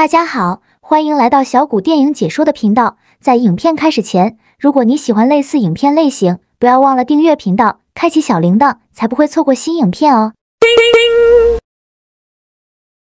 大家好，欢迎来到小谷电影解说的频道。在影片开始前，如果你喜欢类似影片类型，不要忘了订阅频道，开启小铃铛，才不会错过新影片哦。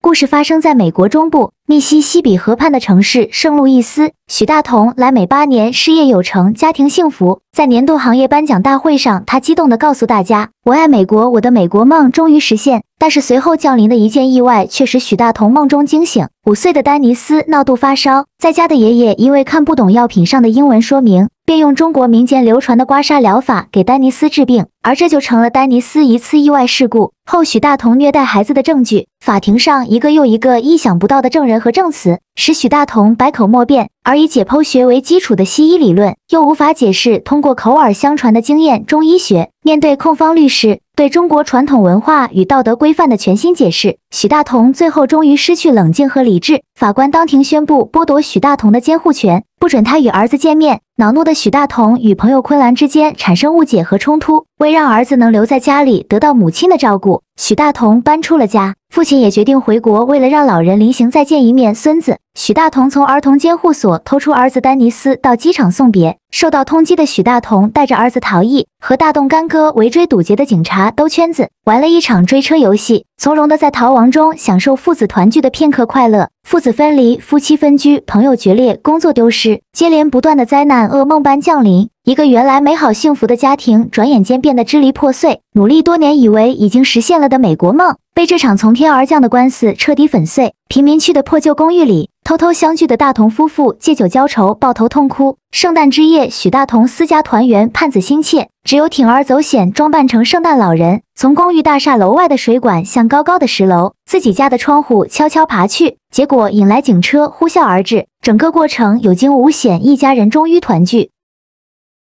故事发生在美国中部密西西比河畔的城市圣路易斯。许大同来美八年，事业有成，家庭幸福。在年度行业颁奖大会上，他激动地告诉大家：“我爱美国，我的美国梦终于实现。”但是随后降临的一件意外却使许大同梦中惊醒。五岁的丹尼斯闹肚发烧，在家的爷爷因为看不懂药品上的英文说明，便用中国民间流传的刮痧疗法给丹尼斯治病。而这就成了丹尼斯一次意外事故后许大同虐待孩子的证据。法庭上，一个又一个意想不到的证人和证词，使许大同百口莫辩。而以解剖学为基础的西医理论，又无法解释通过口耳相传的经验。中医学面对控方律师对中国传统文化与道德规范的全新解释，许大同最后终于失去冷静和理智。法官当庭宣布剥夺许大同的监护权，不准他与儿子见面。恼怒的许大同与朋友昆兰之间产生误解和冲突。为让儿子能留在家里得到母亲的照顾，许大同搬出了家，父亲也决定回国。为了让老人临行再见一面，孙子许大同从儿童监护所偷出儿子丹尼斯到机场送别。受到通缉的许大同带着儿子逃逸，和大动干戈围追堵截的警察兜圈子，玩了一场追车游戏，从容的在逃亡中享受父子团聚的片刻快乐。父子分离，夫妻分居，朋友决裂，工作丢失，接连不断的灾难噩梦般降临。一个原来美好幸福的家庭，转眼间变得支离破碎。努力多年，以为已经实现了的美国梦。被这场从天而降的官司彻底粉碎，贫民区的破旧公寓里，偷偷相聚的大同夫妇借酒浇愁，抱头痛哭。圣诞之夜，许大同思家团圆，盼子心切，只有铤而走险，装扮成圣诞老人，从公寓大厦楼外的水管向高高的十楼自己家的窗户悄悄爬去，结果引来警车呼啸而至。整个过程有惊无险，一家人终于团聚。